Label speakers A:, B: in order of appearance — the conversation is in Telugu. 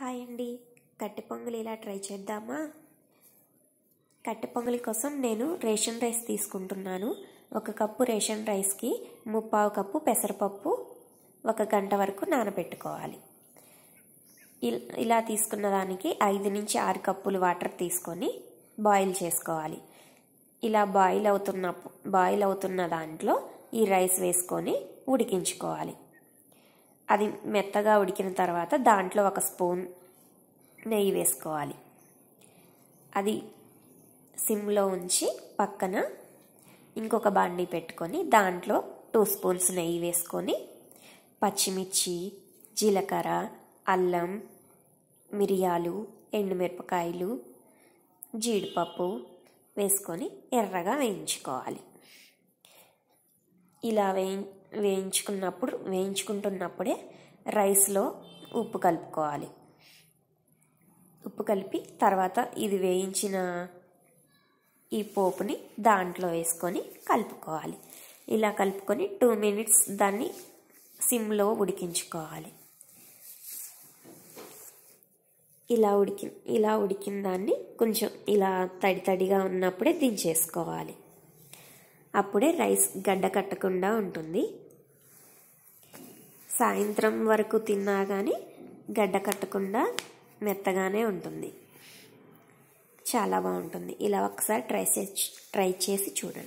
A: హాయ్ అండి కట్టె పొంగలి ఇలా ట్రై చేద్దామా కట్టె పొంగలి కోసం నేను రేషన్ రైస్ తీసుకుంటున్నాను ఒక కప్పు రేషన్ రైస్కి ముప్పావు కప్పు పెసరపప్పు ఒక గంట వరకు నానబెట్టుకోవాలి ఇలా తీసుకున్న దానికి ఐదు నుంచి ఆరు కప్పులు వాటర్ తీసుకొని బాయిల్ చేసుకోవాలి ఇలా బాయిల్ అవుతున్న బాయిల్ అవుతున్న దాంట్లో ఈ రైస్ వేసుకొని ఉడికించుకోవాలి అది మెత్తగా ఉడికిన తర్వాత దాంట్లో ఒక స్పూన్ నెయ్యి వేసుకోవాలి అది సిమ్లో ఉంచి పక్కన ఇంకొక బాండీ పెట్టుకొని దాంట్లో టూ స్పూన్స్ నెయ్యి వేసుకొని పచ్చిమిర్చి జీలకర్ర అల్లం మిరియాలు ఎండుమిరపకాయలు జీడిపప్పు వేసుకొని ఎర్రగా వేయించుకోవాలి ఇలా వేయి వేయించుకున్నప్పుడు వేయించుకుంటున్నప్పుడే రైస్లో ఉప్పు కలుపుకోవాలి ఉప్పు కలిపి తర్వాత ఇది వేయించిన ఈ పోపుని దాంట్లో వేసుకొని కలుపుకోవాలి ఇలా కలుపుకొని టూ మినిట్స్ దాన్ని సిమ్లో ఉడికించుకోవాలి ఇలా ఉడికి ఇలా ఉడికిన దాన్ని కొంచెం ఇలా తడి తడిగా ఉన్నప్పుడే దించేసుకోవాలి అప్పుడే రైస్ గడ్డ కట్టకుండా ఉంటుంది సాయంత్రం వరకు తిన్నా కానీ గడ్డ కట్టకుండా మెత్తగానే ఉంటుంది చాలా బాగుంటుంది ఇలా ఒకసారి ట్రై చేసి ట్రై చేసి చూడండి